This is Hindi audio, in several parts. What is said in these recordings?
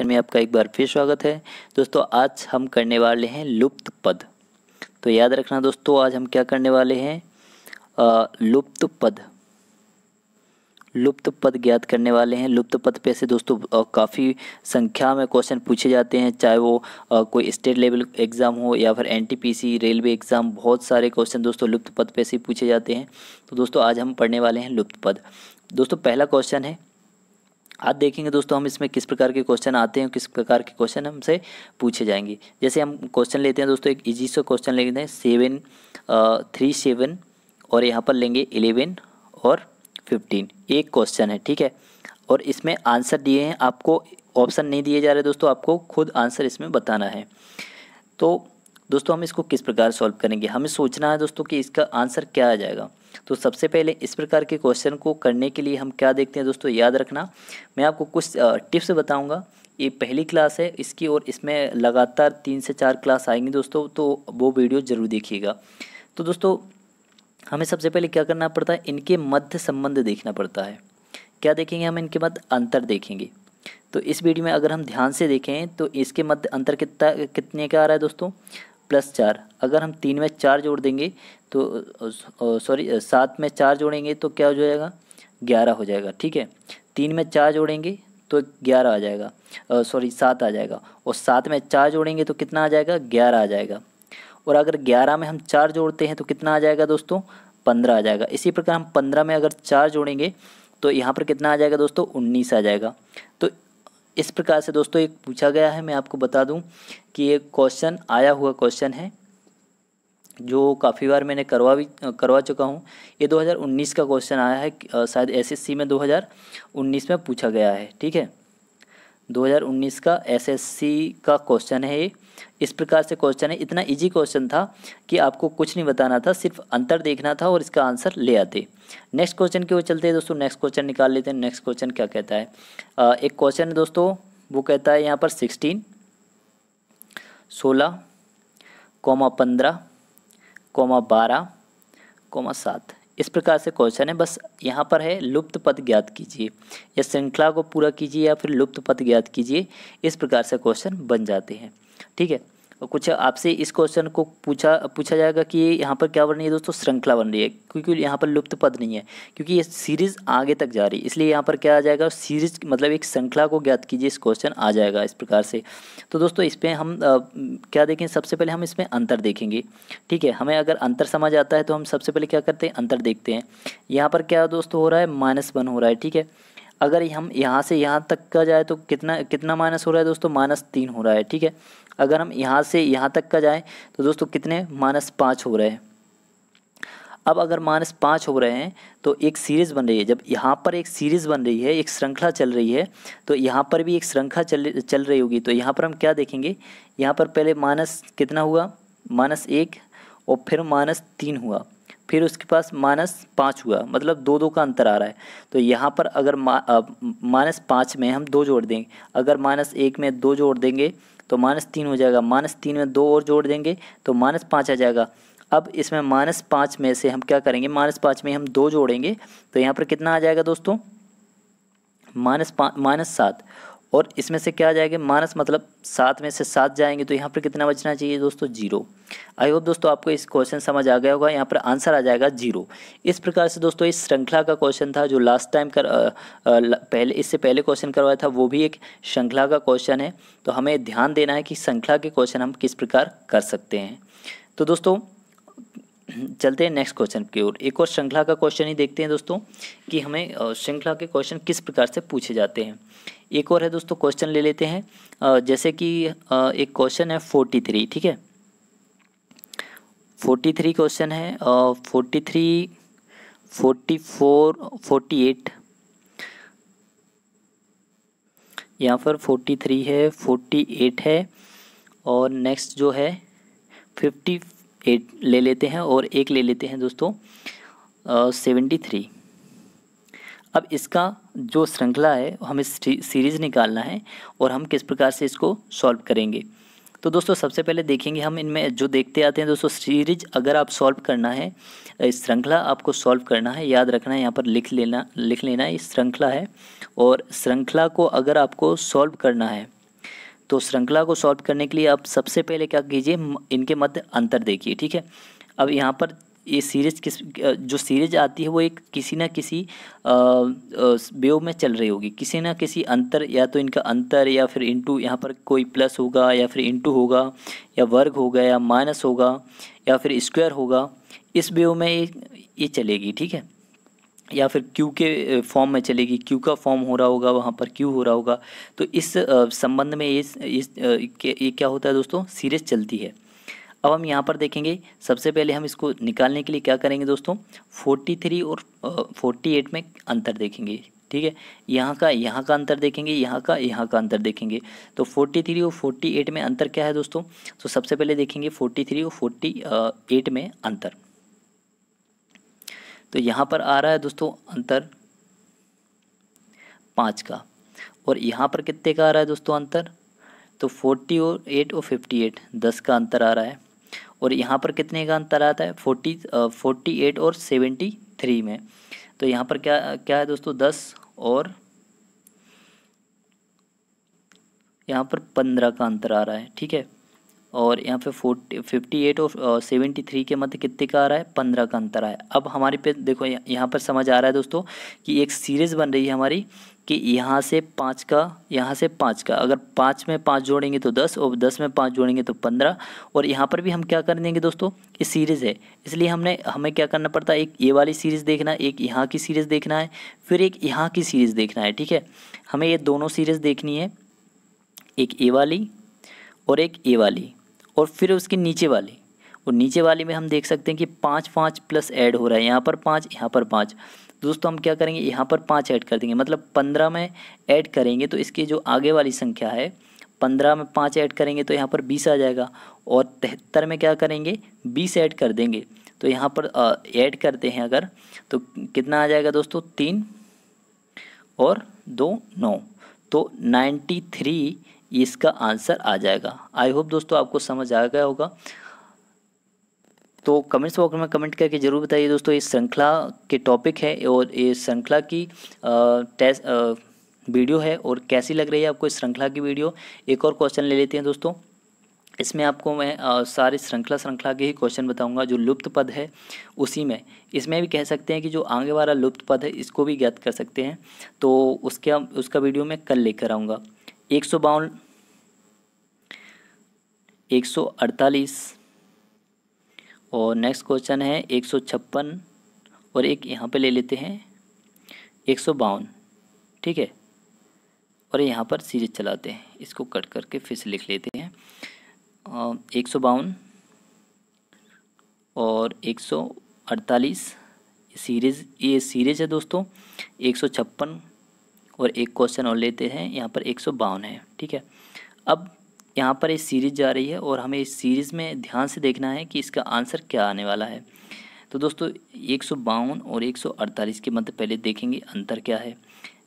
चैप्टर में आपका एक बार फिर स्वागत है दोस्तों आज हम करने वाले हैं लुप्त पद तो याद रखना दोस्तों आज हम क्या करने वाले हैं लुप्त पद लुप्त पद ज्ञात करने वाले हैं लुप्त पद पे से दोस्तों काफ़ी संख्या में क्वेश्चन पूछे जाते हैं चाहे वो आ, कोई स्टेट लेवल एग्ज़ाम हो या फिर एनटीपीसी रेलवे एग्ज़ाम बहुत सारे क्वेश्चन दोस्तों लुप्त पद पे से पूछे जाते हैं तो दोस्तों आज हम पढ़ने वाले हैं लुप्त पद दोस्तों पहला क्वेश्चन है आज देखेंगे दोस्तों हम इसमें किस प्रकार के क्वेश्चन आते हैं किस प्रकार के क्वेश्चन हमसे पूछे जाएंगे जैसे हम क्वेश्चन लेते हैं दोस्तों एक इजी से क्वेश्चन लेते हैं सेवन थ्री सेवन और यहाँ पर लेंगे इलेवन और फिफ्टीन एक क्वेश्चन है ठीक है और इसमें आंसर दिए हैं आपको ऑप्शन नहीं दिए जा रहे दोस्तों आपको खुद आंसर इसमें बताना है तो दोस्तों हम इसको किस प्रकार सॉल्व करेंगे हमें सोचना है दोस्तों कि इसका आंसर क्या आ जाएगा तो सबसे पहले इस प्रकार के क्वेश्चन को करने के लिए हम क्या देखते हैं दोस्तों याद रखना मैं आपको कुछ टिप्स बताऊंगा ये पहली क्लास है इसकी और इसमें लगातार तीन से चार क्लास आएंगी दोस्तों तो वो वीडियो ज़रूर देखिएगा तो दोस्तों हमें सबसे पहले क्या करना पड़ता है इनके मध्य संबंध देखना पड़ता है क्या देखेंगे हम इनके मध्य अंतर देखेंगे तो इस वीडियो में अगर हम ध्यान से देखें तो इसके मध्य अंतर कितना कितने का आ रहा है दोस्तों प्लस चार अगर हम तीन में चार जोड़ देंगे तो सॉरी सात में चार जोड़ेंगे तो क्या हो जाएगा ग्यारह हो जाएगा ठीक है तीन में चार जोड़ेंगे तो ग्यारह आ जाएगा सॉरी सात आ जाएगा और सात में चार जोड़ेंगे तो कितना आ जाएगा ग्यारह आ जाएगा और अगर ग्यारह में हम चार जोड़ते हैं तो कितना आ जाएगा दोस्तों पंद्रह आ जाएगा इसी प्रकार हम पंद्रह में अगर चार जोड़ेंगे तो यहाँ पर कितना आ जाएगा दोस्तों उन्नीस आ जाएगा तो इस प्रकार से दोस्तों एक पूछा गया है मैं आपको बता दूं कि एक क्वेश्चन आया हुआ क्वेश्चन है जो काफ़ी बार मैंने करवा भी करवा चुका हूँ ये 2019 का क्वेश्चन आया है शायद एसएससी में 2019 में पूछा गया है ठीक है 2019 का एसएससी का क्वेश्चन है ये इस प्रकार से क्वेश्चन है इतना इजी क्वेश्चन था कि आपको कुछ नहीं बताना था सिर्फ अंतर देखना था और इसका आंसर ले आते नेक्स्ट क्वेश्चन की ओर चलते हैं दोस्तों नेक्स्ट क्वेश्चन निकाल लेते हैं नेक्स्ट क्वेश्चन क्या कहता है आ, एक क्वेश्चन है दोस्तों वो कहता है यहाँ पर सिक्सटीन सोलह कोमा पंद्रह कोमा बारह कोमा सात इस प्रकार से क्वेश्चन है बस यहाँ पर है लुप्त पद ज्ञात कीजिए या श्रृंखला को पूरा कीजिए या फिर लुप्त पद ज्ञात कीजिए इस प्रकार से क्वेश्चन बन जाते हैं ठीक है कुछ आपसे इस क्वेश्चन को पूछा पूछा जाएगा कि यहाँ पर क्या बन रही है दोस्तों श्रृंखला बन रही है क्योंकि यहाँ पर लुप्त पद नहीं है क्योंकि ये सीरीज़ आगे तक जा रही है इसलिए यहाँ पर क्या आ जाएगा सीरीज मतलब एक श्रृंखला को ज्ञात कीजिए इस क्वेश्चन आ जाएगा इस प्रकार से तो दोस्तों इस पर हम आ, क्या देखें सबसे पहले हम इसमें अंतर देखेंगे ठीक है हमें अगर अंतर समझ आता है तो हम सबसे पहले क्या करते हैं अंतर देखते हैं यहाँ पर क्या दोस्तों हो रहा है माइनस वन हो रहा है ठीक है अगर हम यहाँ से यहाँ तक का जाए तो कितना कितना माइनस हो रहा है दोस्तों माइनस तीन हो रहा है ठीक है अगर हम यहाँ से यहाँ तक का जाएँ तो दोस्तों कितने माइनस पाँच हो रहे हैं अब अगर माइनस पाँच हो रहे हैं तो एक सीरीज़ बन रही है जब यहाँ पर एक सीरीज़ बन रही है एक श्रृंखला चल रही है तो यहाँ पर भी एक श्रृंखला चल चल रही होगी तो यहाँ पर हम क्या देखेंगे यहाँ पर पहले माइनस कितना हुआ माइनस एक और फिर माइनस तीन हुआ फिर उसके पास माइनस पाँच हुआ मतलब दो दो का अंतर आ रहा है तो यहाँ पर अगर माइनस पाँच में हम दो जोड़ देंगे अगर माइनस एक में दो जोड़ देंगे तो माइनस तीन हो जाएगा माइनस तीन में दो और जोड़ देंगे तो माइनस पाँच आ जाएगा अब इसमें माइनस पाँच में से हम क्या करेंगे माइनस पाँच में हम दो जोड़ेंगे तो यहाँ पर कितना आ जाएगा दोस्तों माइनस पाँच माइनस सात और इसमें से क्या आ जाएगा माइनस मतलब सात में से सात जाएंगे तो यहाँ पर कितना बचना चाहिए दोस्तों जीरो आई होप दोस्तों आपको इस क्वेश्चन समझ आ गया होगा यहाँ पर आंसर आ जाएगा जीरो इस प्रकार से दोस्तों इस श्रृंखला का क्वेश्चन था जो लास्ट टाइम कर आ, आ, पहले इससे पहले क्वेश्चन करवाया था वो भी एक श्रृंखला का क्वेश्चन है तो हमें ध्यान देना है कि श्रृंखला के क्वेश्चन हम किस प्रकार कर सकते हैं तो दोस्तों चलते हैं नेक्स्ट क्वेश्चन की ओर एक और श्रृंखला का क्वेश्चन ही देखते हैं दोस्तों कि हमें श्रृंखला के क्वेश्चन किस प्रकार से पूछे जाते हैं एक और है दोस्तों क्वेश्चन ले लेते हैं जैसे कि एक क्वेश्चन है फोर्टी थ्री ठीक है फोर्टी थ्री क्वेश्चन है forty three forty four forty eight यहाँ पर फोर्टी थ्री है फोर्टी एट है और नेक्स्ट जो है फिफ्टी एट ले लेते हैं और एक ले लेते हैं दोस्तों सेवेंटी थ्री अब इसका जो श्रृंखला है हमें सीरीज़ निकालना है और हम किस प्रकार से इसको सॉल्व करेंगे तो दोस्तों सबसे पहले देखेंगे हम इनमें जो देखते आते हैं दोस्तों सीरीज अगर आप सॉल्व करना है श्रृंखला आपको सॉल्व करना है याद रखना है यहाँ पर लिख लेना लिख लेना ये श्रृंखला है और श्रृंखला को अगर आपको सॉल्व करना है तो श्रृंखला को सॉल्व करने के लिए आप सबसे पहले क्या कीजिए इनके मध्य अंतर देखिए ठीक है अब यहाँ पर ये सीरीज किस जो सीरीज आती है वो एक किसी ना किसी वेव में चल रही होगी किसी ना किसी अंतर या तो इनका अंतर या फिर इंटू यहाँ पर कोई प्लस होगा या फिर इंटू होगा या वर्ग होगा या माइनस होगा या फिर स्क्वायर होगा इस वेव में ये ये चलेगी ठीक है या फिर क्यू के फॉर्म में चलेगी क्यू का फॉर्म हो रहा होगा वहाँ पर क्यू हो रहा होगा तो इस संबंध में इस इस ये क्या होता है दोस्तों सीरीज चलती है अब हम यहाँ पर देखेंगे सबसे पहले हम इसको निकालने के लिए क्या करेंगे दोस्तों फोर्टी थ्री और फोर्टी एट में अंतर देखेंगे ठीक है यहाँ का यहाँ का अंतर देखेंगे यहाँ का यहाँ का अंतर देखेंगे तो फोर्टी थ्री और फोर्टी एट में अंतर क्या है दोस्तों तो सबसे पहले देखेंगे फोर्टी थ्री और फोर्टी एट में अंतर तो यहाँ पर आ रहा है दोस्तों अंतर पाँच का और यहाँ पर कितने का आ रहा है दोस्तों अंतर तो फोर्टी और एट और फिफ्टी एट दस का अंतर आ रहा है और यहाँ पर कितने का अंतर आता है फोर्टी फोर्टी एट और सेवेंटी थ्री में तो यहाँ पर क्या क्या है दोस्तों दस और यहाँ पर पंद्रह का अंतर आ रहा है ठीक है और यहाँ पे फोर्टी फिफ्टी एट और सेवेंटी थ्री के मध्य कितने का आ रहा है पंद्रह का अंतर आया अब हमारे पे देखो यहाँ पर समझ आ रहा है दोस्तों कि एक सीरीज़ बन रही है हमारी कि यहाँ से पाँच का यहाँ से पाँच का अगर पाँच में पाँच जोड़ेंगे तो दस और दस में पाँच जोड़ेंगे तो पंद्रह और यहाँ पर भी हम क्या कर देंगे दोस्तों ये सीरीज़ है इसलिए हमने हमें क्या करना पड़ता है एक ये वाली सीरीज़ देखना है एक यहाँ की सीरीज़ देखना है फिर एक यहाँ की सीरीज़ देखना है ठीक है हमें ये दोनों सीरीज़ देखनी है एक ए वाली और एक ए वाली और फिर उसके नीचे वाले और नीचे वाले में हम देख सकते हैं कि पाँच पाँच प्लस ऐड हो रहा है यहाँ पर पाँच यहाँ पर पाँच दोस्तों हम क्या करेंगे यहाँ पर पाँच ऐड कर देंगे मतलब पंद्रह में ऐड करेंगे तो इसके जो आगे वाली संख्या है पंद्रह में पाँच ऐड करेंगे तो यहाँ पर बीस आ जाएगा और तिहत्तर में क्या करेंगे बीस ऐड कर देंगे तो यहाँ पर ऐड करते हैं अगर तो कितना आ जाएगा दोस्तों तीन और दो नौ तो नाइन्टी थ्री इसका आंसर आ जाएगा आई होप दोस्तों आपको समझ आ गया होगा तो कमेंट्स बॉक्स में कमेंट करके ज़रूर बताइए दोस्तों इस श्रृंखला के टॉपिक है और ये श्रृंखला की टेस्ट वीडियो है और कैसी लग रही है आपको इस श्रृंखला की वीडियो एक और क्वेश्चन ले लेते हैं दोस्तों इसमें आपको मैं सारे श्रृंखला श्रृंखला के ही क्वेश्चन बताऊंगा जो लुप्त पद है उसी में इसमें भी कह सकते हैं कि जो आगे वाला लुप्त पद है इसको भी ज्ञात कर सकते हैं तो उसके उसका वीडियो मैं कल लेकर आऊँगा एक सौ बावन एक सौ अड़तालीस और नेक्स्ट क्वेश्चन है एक सौ छप्पन और एक यहाँ पे ले लेते हैं एक सौ बावन ठीक है और यहाँ पर सीरीज चलाते हैं इसको कट करके फिर से लिख लेते हैं एक सौ बावन और एक सौ अड़तालीस सीरीज़ ये सीरीज़ है दोस्तों एक सौ छप्पन और एक क्वेश्चन और लेते हैं यहाँ पर एक सौ बावन है ठीक है अब यहाँ पर ये सीरीज़ जा रही है और हमें इस सीरीज़ में ध्यान से देखना है कि इसका आंसर क्या आने वाला है तो दोस्तों एक सौ बावन और एक सौ अड़तालीस के मध्य पहले देखेंगे अंतर क्या है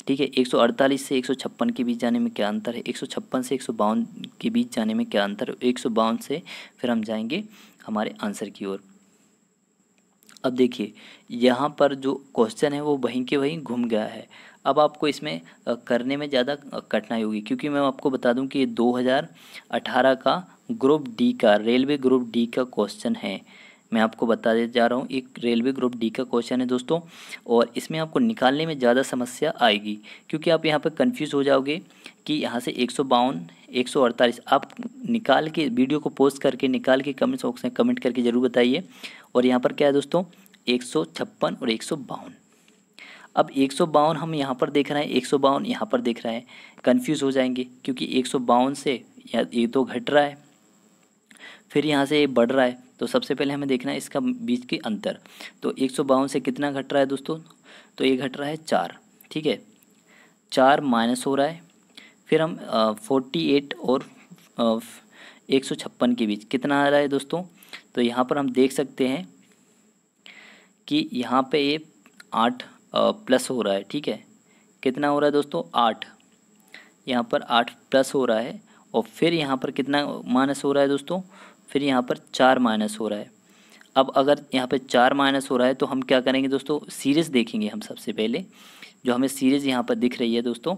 ठीक है एक सौ अड़तालीस से एक सौ छप्पन के बीच जाने में क्या अंतर है एक सौ छप्पन से एक सौ बावन के बीच जाने में क्या अंतर है एक सौ बावन से फिर हम जाएंगे हमारे आंसर की ओर अब देखिए यहाँ पर जो क्वेश्चन है वो वहीं के वहीं घूम गया है अब आपको इसमें करने में ज़्यादा कठिनाई होगी क्योंकि मैं आपको बता दूं कि ये 2018 का ग्रुप डी का रेलवे ग्रुप डी का क्वेश्चन है मैं आपको दे जा रहा हूँ एक रेलवे ग्रुप डी का क्वेश्चन है दोस्तों और इसमें आपको निकालने में ज़्यादा समस्या आएगी क्योंकि आप यहाँ पर कन्फ्यूज़ हो जाओगे कि यहाँ से एक सौ बावन एक सौ अड़तालीस आप निकाल के वीडियो को पोस्ट करके निकाल के कमेंट बॉक्स में कमेंट करके ज़रूर बताइए और यहाँ पर क्या है दोस्तों एक सौ छप्पन और एक सौ बावन अब एक सौ बावन हम यहाँ पर देख रहे हैं एक सौ बावन यहाँ पर देख रहे हैं कन्फ्यूज़ हो जाएंगे क्योंकि एक सौ बावन से ये तो घट रहा है फिर यहाँ से ये बढ़ रहा है तो सबसे पहले हमें देखना है इसका बीच के अंतर तो एक से कितना घट रहा है दोस्तों तो ये घट रहा है चार ठीक है चार माइनस हो रहा है फिर हम फोर्टी एट और एक सौ छप्पन के बीच कितना आ रहा है दोस्तों तो यहाँ पर हम देख सकते हैं कि यहाँ पे ये आठ प्लस हो रहा है ठीक है कितना हो रहा है दोस्तों आठ यहाँ पर आठ प्लस हो रहा है और फिर यहाँ पर कितना माइनस हो रहा है दोस्तों फिर यहाँ पर चार माइनस हो रहा है अब अगर यहाँ पर चार माइनस हो रहा है तो हम क्या करेंगे दोस्तों सीरीज़ देखेंगे हम सबसे पहले जो हमें सीरीज़ यहाँ पर दिख रही है दोस्तों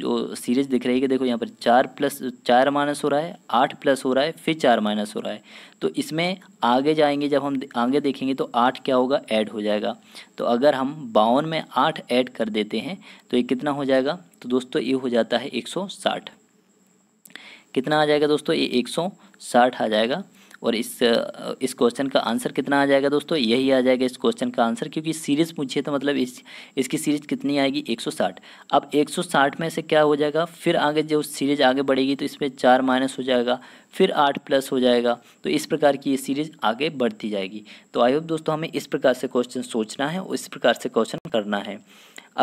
जो सीरीज दिख रही है कि देखो यहाँ पर चार प्लस चार माइनस हो रहा है आठ प्लस हो रहा है फिर चार माइनस हो रहा है तो इसमें आगे जाएंगे जब हम आगे देखेंगे तो आठ क्या होगा ऐड हो जाएगा तो अगर हम बावन में आठ ऐड कर देते हैं तो ये कितना हो जाएगा तो दोस्तों ये हो जाता है एक सौ साठ कितना आ जाएगा दोस्तों ये एक सौ साठ आ जाएगा और इस इस क्वेश्चन का आंसर कितना आ जाएगा दोस्तों यही आ जाएगा इस क्वेश्चन का आंसर क्योंकि सीरीज़ पूछिए तो मतलब इस इसकी सीरीज़ कितनी आएगी 160 अब 160 में से क्या हो जाएगा फिर आगे जो सीरीज़ आगे बढ़ेगी तो इसमें चार माइनस हो जाएगा फिर आठ प्लस हो जाएगा तो इस प्रकार की ये सीरीज़ आगे बढ़ती जाएगी तो आई होप दोस्तों हमें इस प्रकार से क्वेश्चन सोचना है और इस प्रकार से क्वेश्चन करना है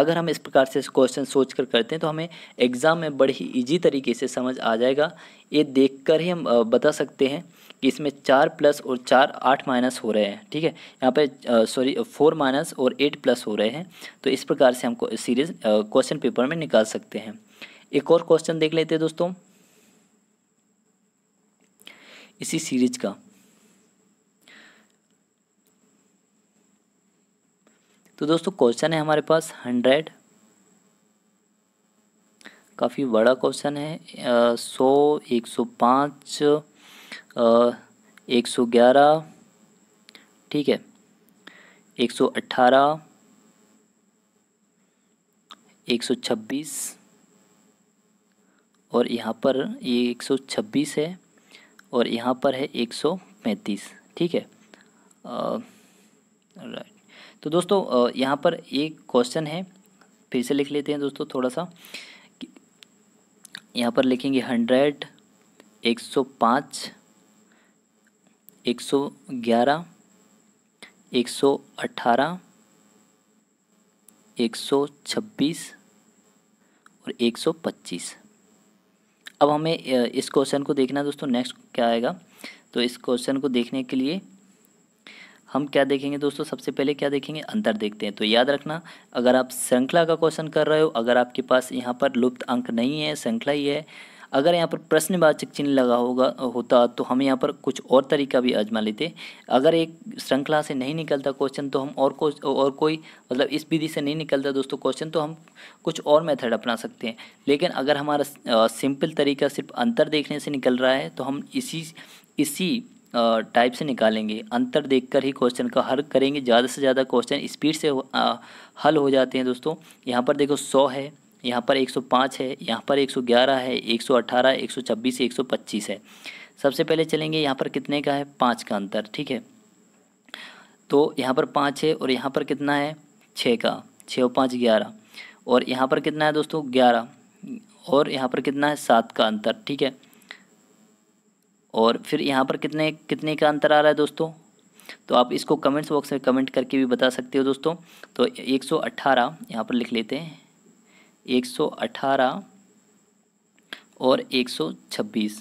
अगर हम इस प्रकार से क्वेश्चन सोच कर करते हैं तो हमें एग्ज़ाम में बड़ी ही ईजी तरीके से समझ आ जाएगा ये देख कर ही हम बता सकते हैं कि इसमें चार प्लस और चार आठ माइनस हो रहे हैं ठीक है यहाँ पर सॉरी फोर माइनस और एट प्लस हो रहे हैं तो इस प्रकार से हम सीरीज क्वेश्चन पेपर में निकाल सकते हैं एक और क्वेश्चन देख लेते हैं दोस्तों इसी सीरीज का तो दोस्तों क्वेश्चन है हमारे पास हंड्रेड काफ़ी बड़ा क्वेश्चन है सौ एक सौ पाँच एक सौ ग्यारह ठीक है एक सौ अट्ठारह एक सौ छब्बीस और यहाँ पर ये एक सौ छब्बीस है और यहाँ पर है एक सौ पैंतीस ठीक है राइट तो दोस्तों यहाँ पर एक क्वेश्चन है फिर से लिख लेते हैं दोस्तों थोड़ा सा यहाँ पर लिखेंगे हंड्रेड एक सौ पाँच एक सौ ग्यारह एक सौ अट्ठारह एक सौ छब्बीस और एक सौ पच्चीस अब हमें इस क्वेश्चन को देखना है दोस्तों नेक्स्ट क्या आएगा तो इस क्वेश्चन को देखने के लिए हम क्या देखेंगे दोस्तों सबसे पहले क्या देखेंगे अंतर देखते हैं तो याद रखना अगर आप श्रृंखला का क्वेश्चन कर रहे हो अगर आपके पास यहाँ पर लुप्त अंक नहीं है श्रृंखला ही है अगर यहाँ पर प्रश्नवाचक चिन्ह लगा होगा होता तो हम यहाँ पर कुछ और तरीका भी आजमा लेते अगर एक श्रृंखला से नहीं निकलता क्वेश्चन तो हम और को और कोई मतलब इस विधि से नहीं निकलता दोस्तों क्वेश्चन तो हम कुछ और मेथड अपना सकते हैं लेकिन अगर हमारा सिंपल तरीका सिर्फ अंतर देखने से निकल रहा है तो हम इसी इसी टाइप से निकालेंगे अंतर देखकर ही क्वेश्चन का हल करेंगे ज़्यादा से ज़्यादा क्वेश्चन स्पीड से हल हो जाते हैं दोस्तों यहाँ पर देखो सौ है यहाँ पर 105 है यहाँ पर 111 है 118 126 125 है सबसे पहले चलेंगे यहाँ पर कितने का है पाँच का अंतर ठीक है तो यहाँ पर पाँच है और यहाँ पर कितना है छः का छः और पाँच ग्यारह और यहाँ पर कितना है दोस्तों ग्यारह और यहाँ पर कितना है सात का अंतर ठीक है और फिर यहाँ पर कितने कितने का अंतर आ रहा है दोस्तों तो आप इसको कमेंट्स बॉक्स में कमेंट करके भी बता सकते हो दोस्तों तो 118 सौ यहाँ पर लिख लेते हैं 118 और 126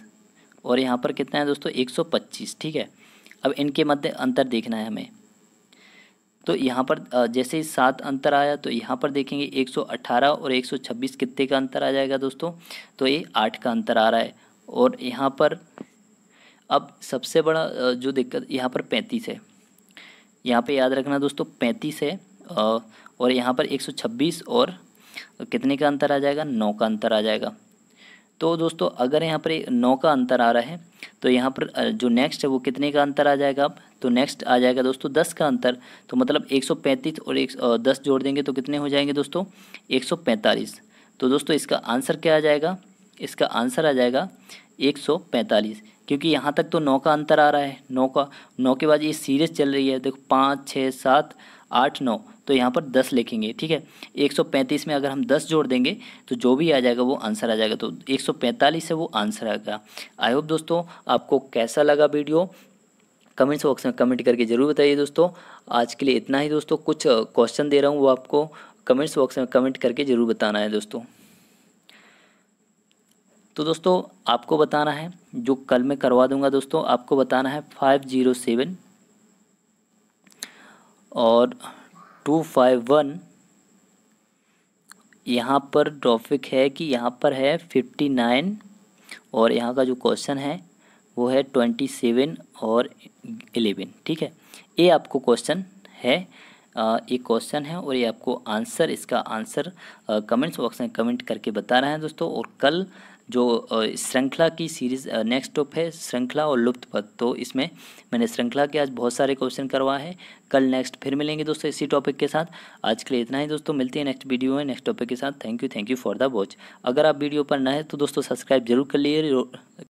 और यहाँ पर कितना है दोस्तों 125 ठीक है अब इनके मध्य अंतर देखना है हमें तो यहाँ पर जैसे ही सात अंतर आया तो यहाँ पर देखेंगे 118 और 126 कितने का अंतर आ जाएगा दोस्तों तो ये आठ का अंतर आ रहा है और यहाँ पर अब सबसे बड़ा जो दिक्कत यहाँ पर पैंतीस है यहाँ पे याद रखना दोस्तों पैंतीस है और यहाँ पर 126 और तो कितने का अंतर आ जाएगा नौ का अंतर आ जाएगा तो दोस्तों अगर यहाँ पर नौ का अंतर आ रहा है तो यहाँ पर जो नेक्स्ट है वो कितने का अंतर आ जाएगा अब तो नेक्स्ट आ जाएगा दोस्तों दस का अंतर तो मतलब एक सौ पैंतीस और एक दस जोड़ देंगे तो कितने हो जाएंगे दोस्तों एक सौ पैंतालीस तो दोस्तों इसका आंसर क्या आ जाएगा इसका आंसर आ जाएगा एक सौ पैंतालीस क्योंकि यहाँ तक तो नौ का अंतर आ रहा है नौ का नौ के बाद ये सीरीज चल रही है देखो पाँच छः सात आठ नौ तो यहाँ पर दस लिखेंगे ठीक है एक सौ पैंतीस में अगर हम दस जोड़ देंगे तो जो भी आ जाएगा वो आंसर आ जाएगा तो एक सौ पैंतालीस है वो आंसर आएगा आई होप दोस्तों आपको कैसा लगा वीडियो कमेंट्स बॉक्स में कमेंट करके ज़रूर बताइए दोस्तों आज के लिए इतना ही दोस्तों कुछ क्वेश्चन दे रहा हूँ वो आपको कमेंट्स बॉक्स में कमेंट करके ज़रूर बताना है दोस्तों तो दोस्तों आपको बताना है जो कल मैं करवा दूंगा दोस्तों आपको बताना है फाइव ज़ीरो सेवन और टू फाइव वन यहाँ पर टॉपिक है कि यहाँ पर है फिफ्टी नाइन और यहाँ का जो क्वेश्चन है वो है ट्वेंटी सेवन और एलेवन ठीक है ये आपको क्वेश्चन है ये क्वेश्चन है और ये आपको आंसर इसका आंसर कमेंट्स बॉक्स में कमेंट करके बता रहे हैं दोस्तों और कल जो श्रृंखला की सीरीज नेक्स्ट टॉप है श्रृंखला और लुप्त पद तो इसमें मैंने श्रृंखला के आज बहुत सारे क्वेश्चन करवाए हैं कल नेक्स्ट फिर मिलेंगे दोस्तों इसी टॉपिक के साथ आज के लिए इतना ही दोस्तों मिलते हैं नेक्स्ट वीडियो में नेक्स्ट टॉपिक के साथ thank you thank you for the watch अगर आप वीडियो पर नए हैं तो दोस्तों सब्सक्राइब जरूर कर लिए